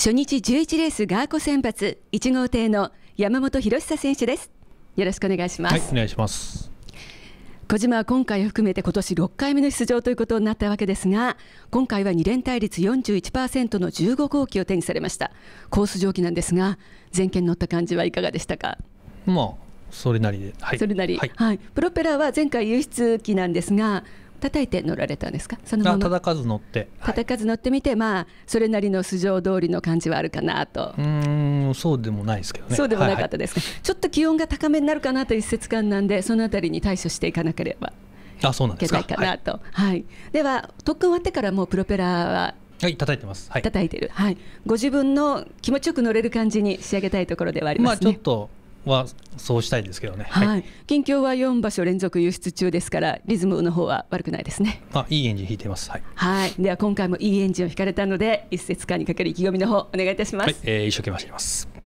初日11レースガーコ選抜1号艇の山本博久選手ですよろしくお願いします、はい、お願いします小島は今回を含めて今年6回目の出場ということになったわけですが今回は2連対率41%の15号機を手にされましたコース上記なんですが全件乗った感じはいかがでしたかまあそれなりで、はい、それなり、はい、はい、プロペラは前回輸出機なんですが叩いて乗られたんですかそのまま叩かず乗って叩かず乗ってみて、はい、まあそれなりの素性通りの感じはあるかなとうんそうでもないですけどねそうでもなかったですか、はいはい、ちょっと気温が高めになるかなという節感なんでそのあたりに対処していかなければあそうなんですかいけないかなと、はい、はい、では特訓終わってからもうプロペラははい叩いてます、はい、叩いてるはいご自分の気持ちよく乗れる感じに仕上げたいところではありますねまあちょっとはそうしたいですけどね。はい。はい、近況は四場所連続輸出中ですから、リズムの方は悪くないですね。あ、いいエンジン引いてます。はい。はい。では今回もいいエンジンを引かれたので、一節間にかかる意気込みの方お願いいたします。はい、えー、一生懸命走ります。